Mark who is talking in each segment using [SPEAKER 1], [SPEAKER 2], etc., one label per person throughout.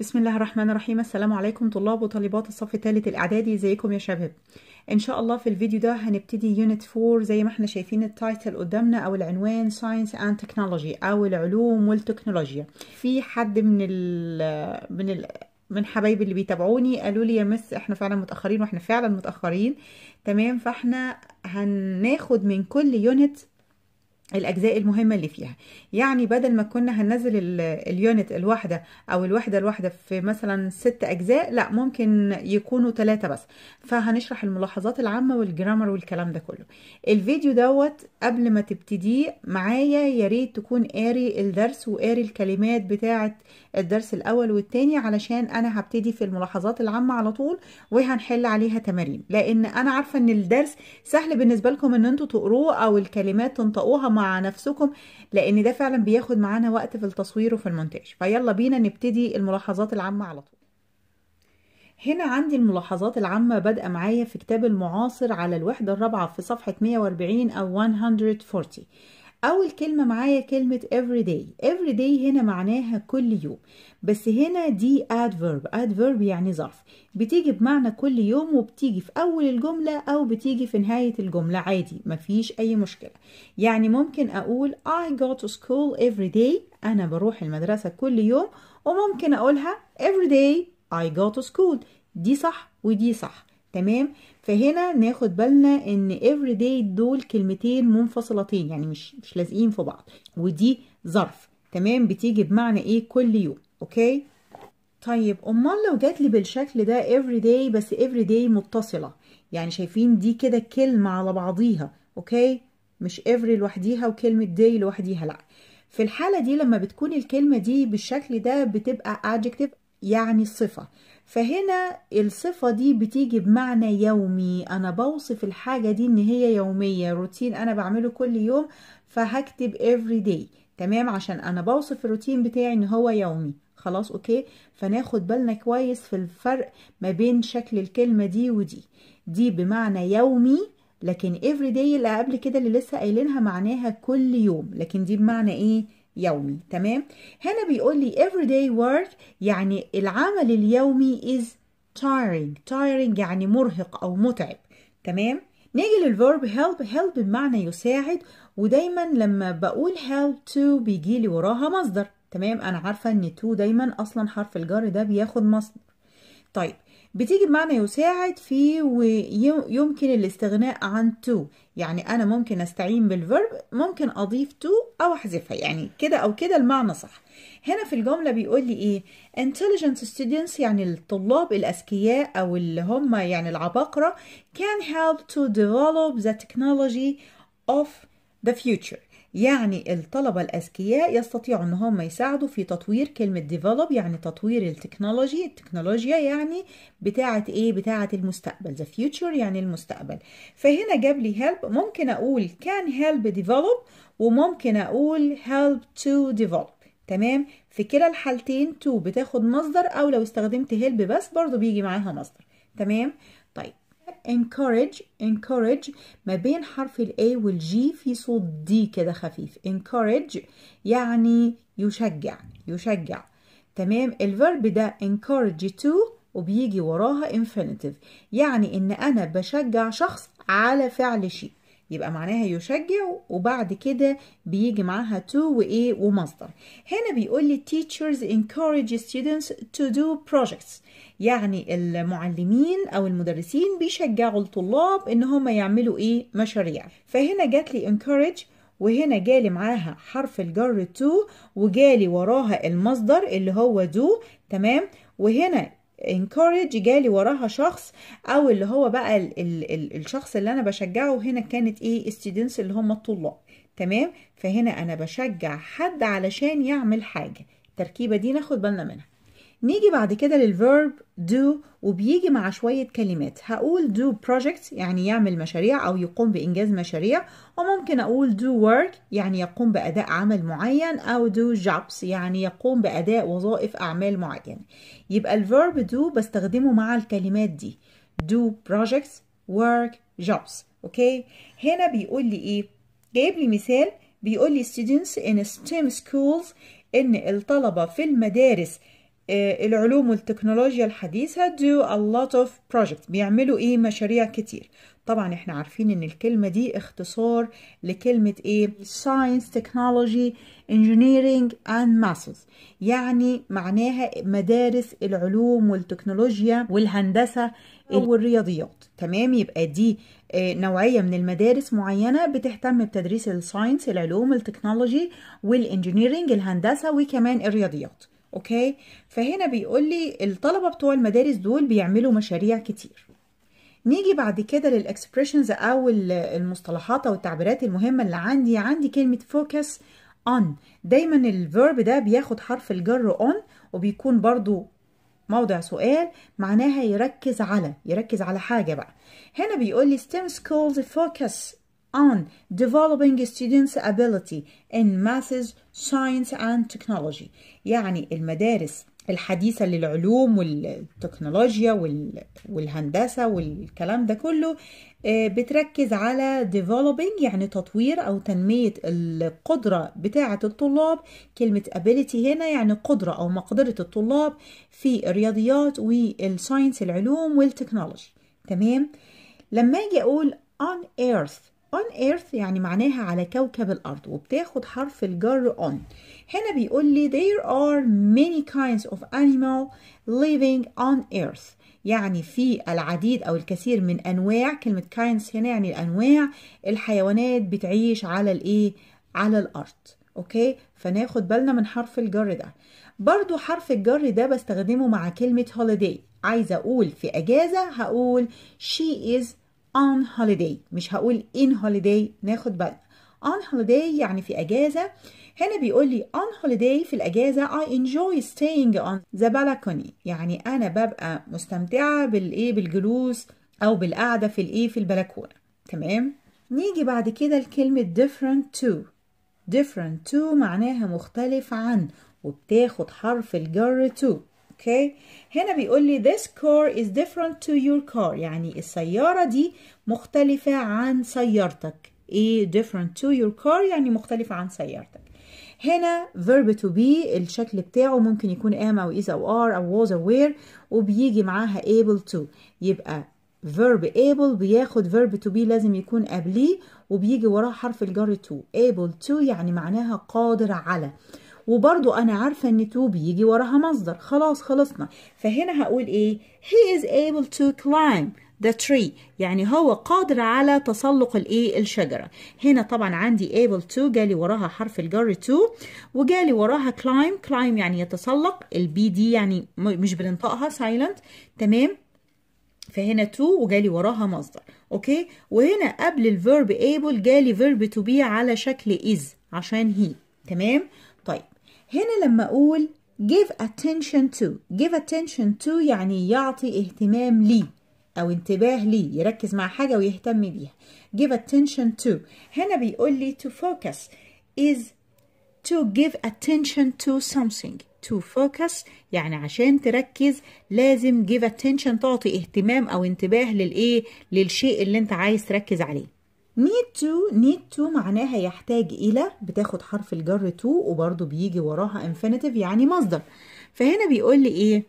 [SPEAKER 1] بسم الله الرحمن الرحيم السلام عليكم طلاب وطالبات الصف الثالث الاعدادي ازيكم يا شباب ان شاء الله في الفيديو ده هنبتدي يونت 4 زي ما احنا شايفين التايتل قدامنا او العنوان ساينس اند تكنولوجي او العلوم والتكنولوجيا في حد من الـ من الـ من حبايبي اللي بيتابعوني قالوا لي يا مس احنا فعلا متاخرين واحنا فعلا متاخرين تمام فاحنا هناخد من كل يونت الاجزاء المهمه اللي فيها يعني بدل ما كنا هننزل اليونت الواحده او الوحده الواحده في مثلا ست اجزاء لا ممكن يكونوا ثلاثه بس فهنشرح الملاحظات العامه والجرامر والكلام ده كله الفيديو دوت قبل ما تبتديه معايا يا ريت تكون قاري الدرس وقاري الكلمات بتاعه الدرس الاول والتاني علشان انا هبتدي في الملاحظات العامه على طول وهنحل عليها تمارين لان انا عارفه ان الدرس سهل بالنسبه لكم ان انتوا تقروه او الكلمات تنطقوها مع نفسكم لان ده فعلا بياخد معانا وقت في التصوير وفي المونتاج فيلا بينا نبتدي الملاحظات العامه على طول هنا عندي الملاحظات العامة بادئة معايا في كتاب المعاصر على الوحدة الرابعة في صفحة 140 أو 140 اول كلمه معايا كلمه everyday everyday هنا معناها كل يوم بس هنا دي adverb adverb يعني ظرف بتيجي بمعنى كل يوم وبتيجي في اول الجمله او بتيجي في نهايه الجمله عادي مفيش اي مشكله يعني ممكن اقول I go to school every day انا بروح المدرسه كل يوم وممكن اقولها every day I go to school دي صح ودي صح تمام فهنا ناخد بالنا ان every day دول كلمتين منفصلتين يعني مش مش لازقين في بعض ودي ظرف تمام بتيجي بمعنى ايه كل يوم اوكي طيب امال لو جات لي بالشكل ده every day بس every day متصله يعني شايفين دي كده كلمه على بعضيها اوكي مش every لوحديها وكلمه day لوحديها لا في الحاله دي لما بتكون الكلمه دي بالشكل ده بتبقى adjective يعني صفه فهنا الصفة دي بتيجي بمعنى يومي أنا بوصف الحاجة دي إن هي يومية روتين أنا بعمله كل يوم فهكتب every day تمام عشان أنا بوصف الروتين بتاعي إن هو يومي خلاص أوكي فناخد بالنا كويس في الفرق ما بين شكل الكلمة دي ودي دي بمعنى يومي لكن every day اللي قبل كده اللي لسه قايلينها معناها كل يوم لكن دي بمعنى إيه يومي تمام هنا بيقول لي everyday work يعني العمل اليومي is tiring tiring يعني مرهق أو متعب تمام نيجي للفيرب help help بمعنى يساعد ودايما لما بقول help to بيجي لي وراها مصدر تمام أنا عارفة إن to دايما أصلا حرف الجر ده بياخد مصدر طيب بتيجي بمعنى يساعد في ويمكن الاستغناء عن تو يعني أنا ممكن أستعين بالفيرب ممكن أضيف تو أو أحذفها يعني كده أو كده المعنى صح هنا في الجملة بيقول لي إيه intelligent students يعني الطلاب الأذكياء أو اللي هم يعني العباقرة can help to develop the technology of the future يعني الطلبة الأذكياء يستطيعوا إن هم يساعدوا في تطوير كلمة ديفلوب يعني تطوير التكنولوجي التكنولوجيا يعني بتاعة إيه بتاعة المستقبل ذا فيوتشر يعني المستقبل فهنا جاب لي هيلب ممكن أقول كان هيلب ديفلوب وممكن أقول هيلب تو ديفلوب تمام في كلا الحالتين تو بتاخد مصدر أو لو استخدمت هيلب بس برضو بيجي معاها مصدر تمام encourage encourage ما بين حرف ال A وال G في صوت D كده خفيف encourage يعني يشجع يشجع تمام الفرب ده encourage to وبيجي وراها infinitive يعني ان انا بشجع شخص على فعل شيء يبقى معناها يشجع وبعد كده بيجي معاها to وايه ومصدر هنا بيقول لي teachers encourage students to do projects يعني المعلمين او المدرسين بيشجعوا الطلاب ان هم يعملوا ايه مشاريع فهنا جات لي encourage وهنا جالي معاها حرف الجر to وجالي وراها المصدر اللي هو do تمام وهنا encourage جالي وراها شخص او اللي هو بقى الـ الـ الـ الشخص اللي انا بشجعه هنا كانت ايه students اللي هم الطلاب تمام فهنا انا بشجع حد علشان يعمل حاجه التركيبه دي ناخد بالنا منها نيجي بعد كده للفيرب do وبيجي مع شوية كلمات هقول do projects يعني يعمل مشاريع أو يقوم بإنجاز مشاريع وممكن أقول do work يعني يقوم بأداء عمل معين أو do jobs يعني يقوم بأداء وظائف أعمال معينة يبقى الفيرب do بستخدمه مع الكلمات دي do projects work jobs أوكي هنا بيقول لي إيه جايب لي مثال بيقول لي students in STEM schools إن الطلبة في المدارس آه، العلوم والتكنولوجيا الحديثة do a lot of projects بيعملوا ايه مشاريع كتير طبعا احنا عارفين ان الكلمة دي اختصار لكلمة ايه science, technology, engineering and masses يعني معناها مدارس العلوم والتكنولوجيا والهندسة والرياضيات تمام يبقى دي آه، نوعية من المدارس معينة بتهتم بتدريس الساينس العلوم التكنولوجي والانجينيرينج الهندسة وكمان الرياضيات اوكي فهنا بيقول لي الطلبه بتوع المدارس دول بيعملوا مشاريع كتير نيجي بعد كده للاكسبريشنز او المصطلحات او التعبيرات المهمه اللي عندي عندي كلمه فوكس اون دايما الفيرب ده بياخد حرف الجر on وبيكون برضو موضع سؤال معناها يركز على يركز على حاجه بقى هنا بيقول لي STEM schools فوكس on developing students ability in maths, science and technology يعني المدارس الحديثة للعلوم والتكنولوجيا والهندسة والكلام ده كله آه، بتركز على developing يعني تطوير أو تنمية القدرة بتاعة الطلاب كلمة ability هنا يعني قدرة أو مقدرة الطلاب في الرياضيات والساينس العلوم والتكنولوجي تمام لما أجي أقول on earth on earth يعني معناها على كوكب الأرض وبتاخد حرف الجر on هنا بيقول لي there are many kinds of animal living on earth يعني في العديد أو الكثير من أنواع كلمة kinds هنا يعني الأنواع الحيوانات بتعيش على الإيه على الأرض أوكي فناخد بالنا من حرف الجر ده برضو حرف الجر ده بستخدمه مع كلمة holiday عايزة أقول في أجازة هقول she is on holiday مش هقول in holiday ناخد بالنا on holiday يعني في اجازه هنا بيقول لي on holiday في الاجازه I enjoy staying on the balcony يعني انا ببقى مستمتعه بالايه بالجلوس او بالقعده في الايه في البلكونه تمام نيجي بعد كده لكلمه different to different to معناها مختلف عن وبتاخد حرف الجر to اوكي هنا بيقول لي this car is different to your car يعني السيارة دي مختلفة عن سيارتك ايه different to your car يعني مختلفة عن سيارتك هنا verb to be الشكل بتاعه ممكن يكون am او is او are او was او where وبيجي معاها able to يبقى verb able بياخد verb to be لازم يكون قبليه وبيجي وراه حرف الجر to able to يعني معناها قادر على وبرضو انا عارفه ان to بيجي وراها مصدر خلاص خلصنا فهنا هقول ايه he is able to climb the tree يعني هو قادر على تسلق الايه الشجره هنا طبعا عندي able to جالي وراها حرف الجر to وجالي وراها climb climb يعني يتسلق البي دي يعني مش بننطقها silent تمام فهنا to وجالي وراها مصدر اوكي وهنا قبل الفيرب able جالي فيرب to be على شكل is عشان هي تمام طيب هنا لما أقول give attention to give attention to يعني يعطي اهتمام لي أو انتباه لي يركز مع حاجة ويهتم بيها give attention to هنا بيقول لي to focus is to give attention to something to focus يعني عشان تركز لازم give attention تعطي اهتمام او انتباه للايه للشيء اللي انت عايز تركز عليه need to need to معناها يحتاج إلى بتاخد حرف الجر to وبرضه بيجي وراها infinitive يعني مصدر فهنا بيقول لي إيه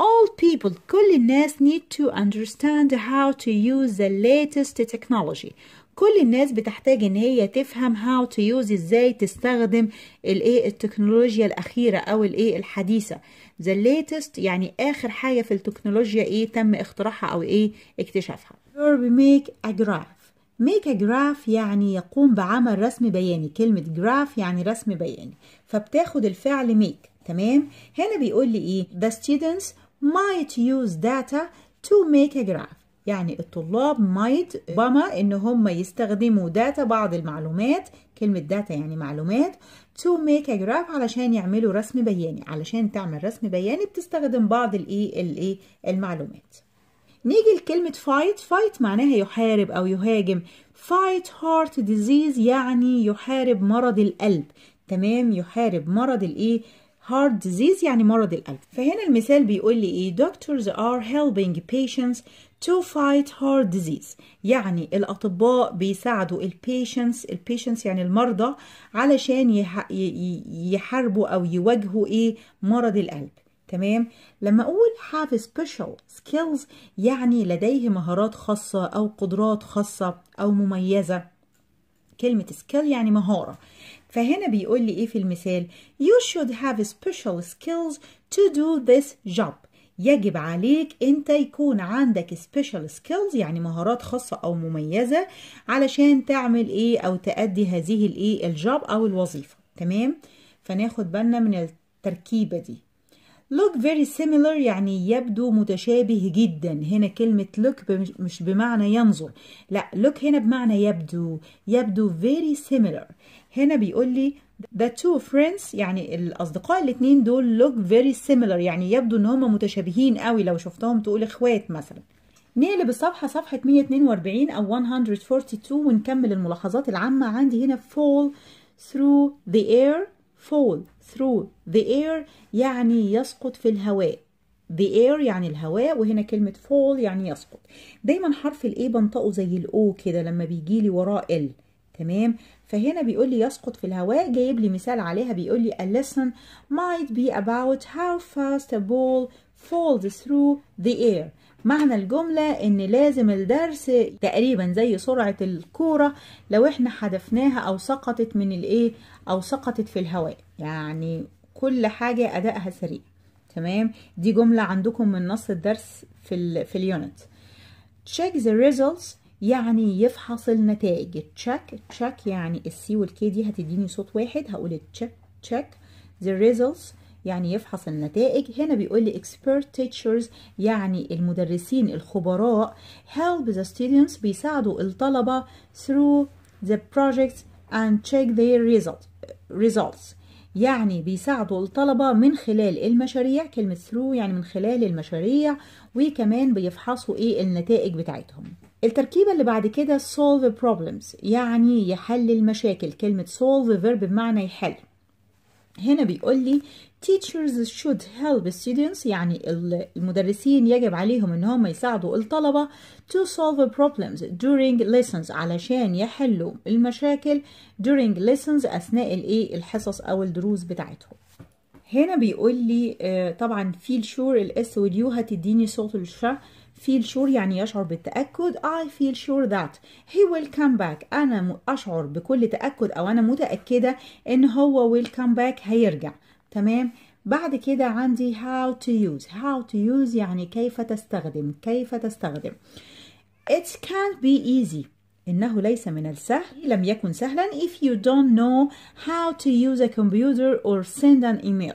[SPEAKER 1] all people كل الناس need to understand how to use the latest technology كل الناس بتحتاج ان هي تفهم how to use ازاي تستخدم الايه التكنولوجيا الاخيره او الايه الحديثه the latest يعني اخر حاجه في التكنولوجيا ايه تم اختراعها او ايه اكتشافها verb make a graph make a graph يعني يقوم بعمل رسم بياني كلمة جراف يعني رسم بياني فبتاخد الفعل make تمام هنا بيقول لي ايه the students might use data to make a graph يعني الطلاب might بما ان هم يستخدموا داتا بعض المعلومات كلمة داتا يعني معلومات to make a graph علشان يعملوا رسم بياني علشان تعمل رسم بياني بتستخدم بعض الايه الايه المعلومات نيجي لكلمة فايت فايت معناها يحارب أو يهاجم فايت هارت ديزيز يعني يحارب مرض القلب تمام يحارب مرض الايه heart disease يعني مرض القلب فهنا المثال بيقول لي ايه doctors are helping patients to fight heart disease يعني الأطباء بيساعدوا ال patients يعني المرضى علشان يحاربوا أو يواجهوا ايه مرض القلب تمام لما اقول have special skills يعني لديه مهارات خاصه او قدرات خاصه او مميزه كلمه skill يعني مهاره فهنا بيقول لي ايه في المثال you should have special skills to do this job يجب عليك انت يكون عندك special skills يعني مهارات خاصة او مميزة علشان تعمل ايه او تأدي هذه الايه الجوب او الوظيفة تمام فناخد بالنا من التركيبة دي look very similar يعني يبدو متشابه جدا هنا كلمة look مش بمعنى ينظر لا look هنا بمعنى يبدو يبدو very similar هنا بيقول لي the two friends يعني الأصدقاء الاتنين دول look very similar يعني يبدو إن هما متشابهين قوي لو شفتهم تقول إخوات مثلا نقلب الصفحة صفحة 142 أو 142 ونكمل الملاحظات العامة عندي هنا fall through the air fall through the air يعني يسقط في الهواء the air يعني الهواء وهنا كلمة fall يعني يسقط دايما حرف الـ A بنطقه زي الـ O كده لما بيجي لي وراه ال تمام فهنا بيقول لي يسقط في الهواء جايب لي مثال عليها بيقول لي a lesson might be about how fast a ball falls through the air معنى الجملة ان لازم الدرس تقريبا زي سرعة الكورة لو احنا حدفناها او سقطت من الايه او سقطت في الهواء يعني كل حاجة ادائها سريع تمام دي جملة عندكم من نص الدرس في في اليونت check the results يعني يفحص النتائج check check يعني السي والكي دي هتديني صوت واحد هقول check check the results يعني يفحص النتائج هنا بيقول لي expert teachers يعني المدرسين الخبراء help the students بيساعدوا الطلبة through the projects and check their result, results يعني بيساعدوا الطلبة من خلال المشاريع كلمة through يعني من خلال المشاريع وكمان بيفحصوا ايه النتائج بتاعتهم التركيبة اللي بعد كده solve problems يعني يحل المشاكل كلمة solve verb بمعنى يحل هنا بيقول لي teachers should help students يعني المدرسين يجب عليهم ان هم يساعدوا الطلبة to solve problems during lessons علشان يحلوا المشاكل during lessons اثناء الايه الحصص او الدروس بتاعتهم هنا بيقول لي آه، طبعا في sure الاس واليو هتديني صوت الشا feel sure يعني يشعر بالتأكد I feel sure that he will come back أنا أشعر بكل تأكد أو أنا متأكدة إن هو will come back هيرجع تمام بعد كده عندي how to use how to use يعني كيف تستخدم كيف تستخدم it can't be easy إنه ليس من السهل لم يكن سهلا if you don't know how to use a computer or send an email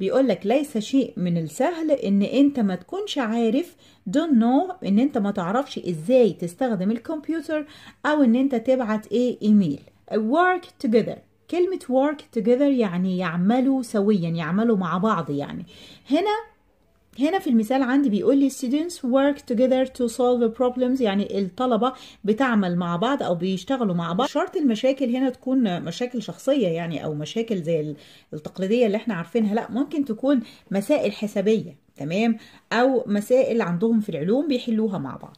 [SPEAKER 1] بيقولك ليس شيء من السهل ان انت ما تكونش عارف don't know ان انت ما تعرفش ازاي تستخدم الكمبيوتر او ان انت تبعت ايه ايميل work together كلمة work together يعني يعملوا سويا يعملوا مع بعض يعني هنا هنا في المثال عندي بيقول لي students work together to solve problems يعني الطلبة بتعمل مع بعض أو بيشتغلوا مع بعض شرط المشاكل هنا تكون مشاكل شخصية يعني أو مشاكل زي التقليدية اللي احنا عارفينها لا ممكن تكون مسائل حسابية تمام أو مسائل عندهم في العلوم بيحلوها مع بعض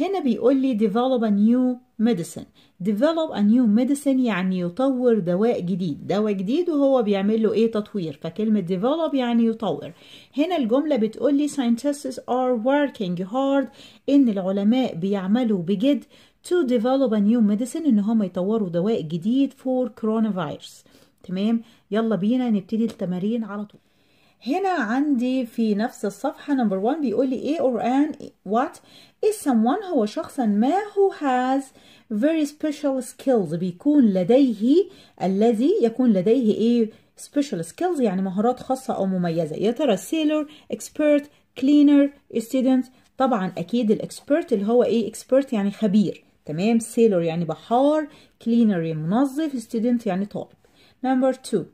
[SPEAKER 1] هنا بيقول لي develop a new medicine develop a new medicine يعني يطور دواء جديد دواء جديد وهو بيعمل له ايه تطوير فكلمة develop يعني يطور هنا الجملة بتقول لي scientists are working hard ان العلماء بيعملوا بجد to develop a new medicine ان هم يطوروا دواء جديد for coronavirus تمام يلا بينا نبتدي التمارين على طول هنا عندي في نفس الصفحة نمبر 1 بيقول لي a or an what is someone هو شخصا ما who has very special skills بيكون لديه الذي يكون لديه ايه special skills يعني مهارات خاصة أو مميزة يا ترى sailor expert cleaner student طبعا أكيد الاكسبرت اللي هو ايه expert يعني خبير تمام sailor يعني بحار cleaner يعني منظف student يعني طالب number 2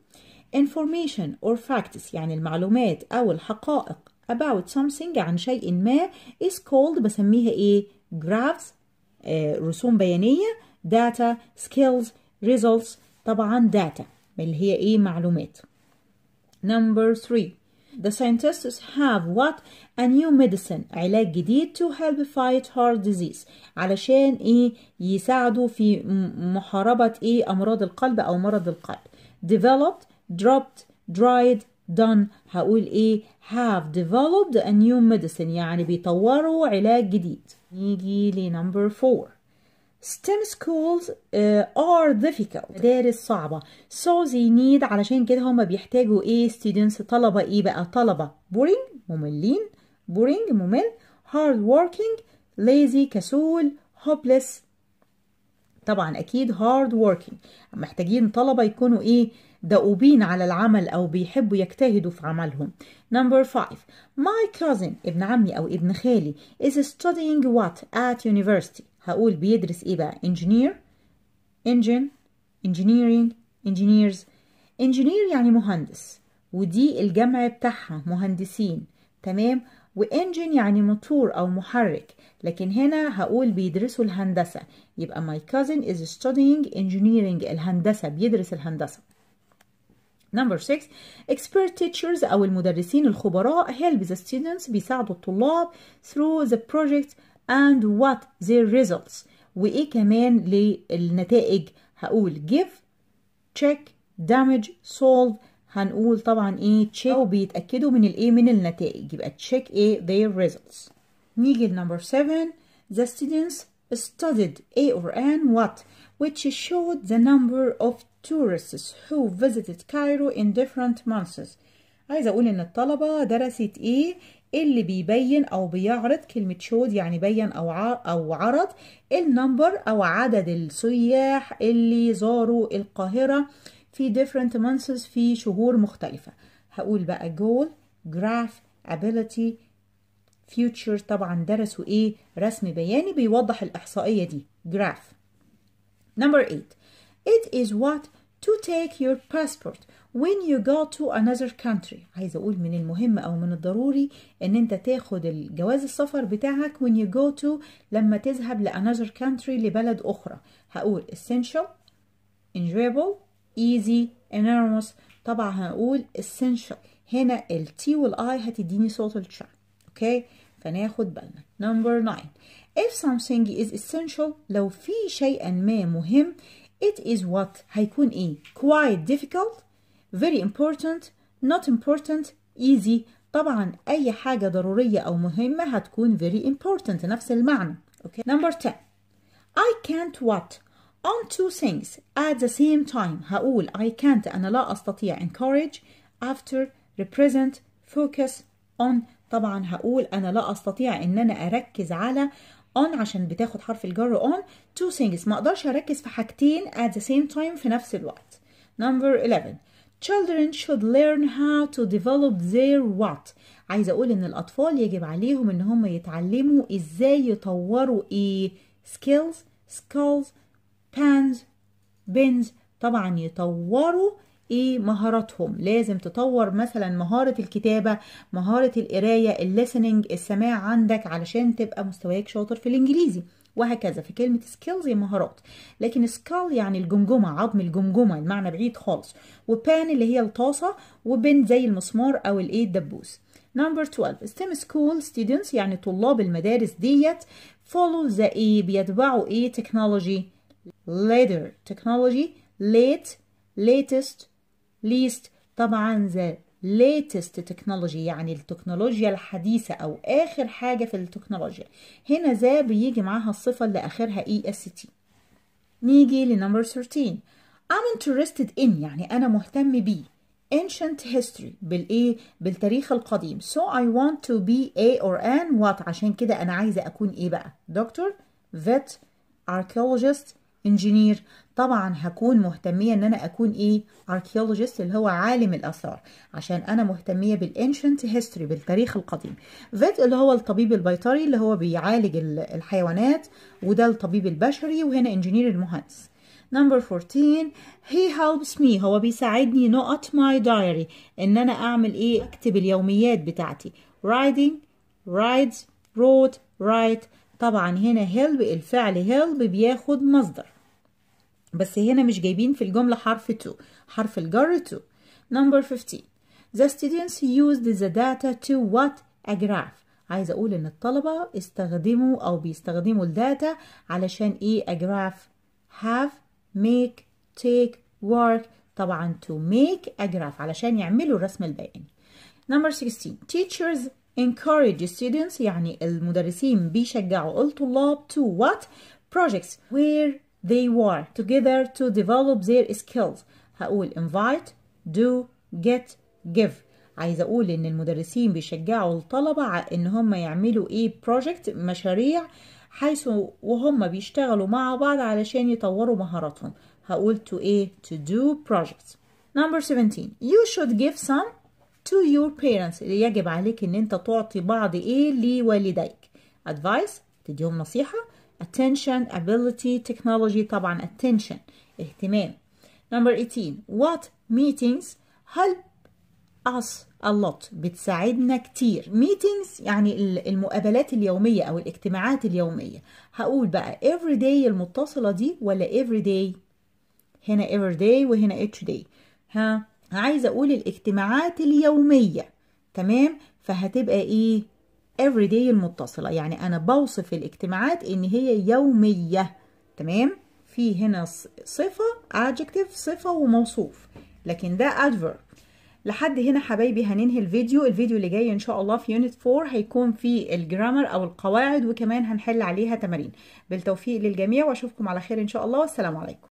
[SPEAKER 1] information or facts يعني المعلومات أو الحقائق about something عن شيء ما is called بسميها إيه graphs آه رسوم بيانية data skills results طبعا data اللي هي إيه معلومات number three The scientists have what? A new medicine علاج جديد to help fight heart disease علشان ايه يساعدوا في محاربة ايه امراض القلب او مرض القلب developed dropped dried done هقول ايه have developed a new medicine يعني بيطوروا علاج جديد نيجي لنمبر 4 STEM schools uh, are difficult مدارس صعبة so they need علشان كده هما بيحتاجوا ايه students طلبة ايه بقى طلبة boring مملين boring ممل hard working lazy كسول hopeless طبعا اكيد هارد وركينج محتاجين طلبه يكونوا ايه دؤوبين على العمل او بيحبوا يجتهدوا في عملهم نمبر 5 my cousin ابن عمي او ابن خالي is studying what at university هقول بيدرس ايه بقى انجينير engine engineering engineers engineer يعني مهندس ودي الجمع بتاعها مهندسين تمام وانجن يعني موتور او محرك لكن هنا هقول بيدرسوا الهندسه يبقى my cousin is studying engineering الهندسة بيدرس الهندسة Number 6 expert teachers أو المدرسين الخبراء help the students بيساعدوا الطلاب through the project and what their results وإيه كمان للنتائج هقول give check damage solve هنقول طبعا إيه check او بيتاكدوا من الإيه من النتائج يبقى check إيه their results نيجي لنمبر 7 the students studied A or N what, which showed the number of tourists who visited Cairo in different months. عايزة أقول إن الطلبة درست إيه, إيه اللي بيبين أو بيعرض كلمة شود يعني بين أو أو عرض النمبر أو عدد السياح اللي زاروا القاهرة في different months في شهور مختلفة هقول بقى goal graph ability فيوتشر طبعا درسوا ايه رسم بياني بيوضح الاحصائيه دي جراف نمبر 8 it is what to take your passport when you go to another country عايزه اقول من المهم او من الضروري ان انت تاخد الجواز السفر بتاعك when you go to لما تذهب ل another country لبلد اخرى هقول essential enjoyable easy enormous طبعا هقول essential هنا ال T وال I هتديني صوت الشعر اوكي okay? فناخد بالنا number 9 if something is essential لو في شيئا ما مهم it is what هيكون ايه quite difficult very important not important easy طبعا اي حاجة ضرورية او مهمة هتكون very important نفس المعنى okay number 10 I can't what on two things at the same time هقول I can't أنا لا أستطيع encourage after represent focus on طبعا هقول أنا لا أستطيع إن أنا أركز على on عشان بتاخد حرف الجر on two things ما أقدرش أركز في حاجتين at the same time في نفس الوقت number 11 children should learn how to develop their what عايزة أقول إن الأطفال يجب عليهم إن هم يتعلموا إزاي يطوروا إيه skills, skulls, pens, bins طبعا يطوروا ايه مهاراتهم لازم تطور مثلا مهارة الكتابة مهارة القراية الليسننج السماع عندك علشان تبقى مستواك شاطر في الانجليزي وهكذا في كلمة سكيلز هي مهارات لكن سكال يعني الجمجمة عظم الجمجمة المعنى بعيد خالص وبان اللي هي الطاسة وبن زي المسمار أو الايه الدبوس نمبر 12 ستيم سكول students يعني طلاب المدارس ديت فولو ذا ايه بيتبعوا ايه تكنولوجي ليدر تكنولوجي ليت latest least طبعا the latest technology يعني التكنولوجيا الحديثة أو آخر حاجة في التكنولوجيا هنا ذا بيجي معاها الصفة اللي آخرها est نيجي لنمبر 13 I'm interested in يعني أنا مهتم بي ancient history بالايه بالتاريخ القديم so I want to be a or an what عشان كده انا عايزه اكون ايه بقى doctor vet archaeologist انجينير طبعا هكون مهتمية ان انا اكون ايه اركيولوجيست اللي هو عالم الاثار عشان انا مهتمية بالانشنت هيستوري بالتاريخ القديم فيت اللي هو الطبيب البيطري اللي هو بيعالج الحيوانات وده الطبيب البشري وهنا انجينير المهندس نمبر 14 he helps me هو بيساعدني نقط ماي diary ان انا اعمل ايه اكتب اليوميات بتاعتي رايدنج rides rode write طبعا هنا help الفعل help بياخد مصدر بس هنا مش جايبين في الجملة حرف to حرف الجر to number 15 the students used the data to what a graph عايزة أقول إن الطلبة استخدموا أو بيستخدموا الداتا علشان إيه a graph have make take work طبعا to make a graph علشان يعملوا الرسم البياني number 16 teachers encourage students يعني المدرسين بيشجعوا الطلاب to what projects where they were together to develop their skills هقول invite do get give عايز أقول إن المدرسين بيشجعوا الطلبة إن هم يعملوا إيه project مشاريع حيث وهم بيشتغلوا مع بعض علشان يطوروا مهاراتهم هقول to إيه to do projects number 17 you should give some to your parents يجب عليك ان انت تعطي بعض ايه لوالديك advice تديهم نصيحة attention ability technology طبعا attention اهتمام number 18 what meetings help us a lot بتساعدنا كتير meetings يعني المقابلات اليومية أو الاجتماعات اليومية هقول بقى every day المتصلة دي ولا every day هنا every day وهنا each day ها عايزة أقول الاجتماعات اليومية تمام فهتبقى إيه everyday المتصلة يعني أنا بوصف الاجتماعات إن هي يومية تمام في هنا صفة adjective صفة وموصوف لكن ده adverb لحد هنا حبايبي هننهي الفيديو الفيديو اللي جاي ان شاء الله في يونت 4 هيكون فيه الجرامر او القواعد وكمان هنحل عليها تمارين بالتوفيق للجميع واشوفكم على خير ان شاء الله والسلام عليكم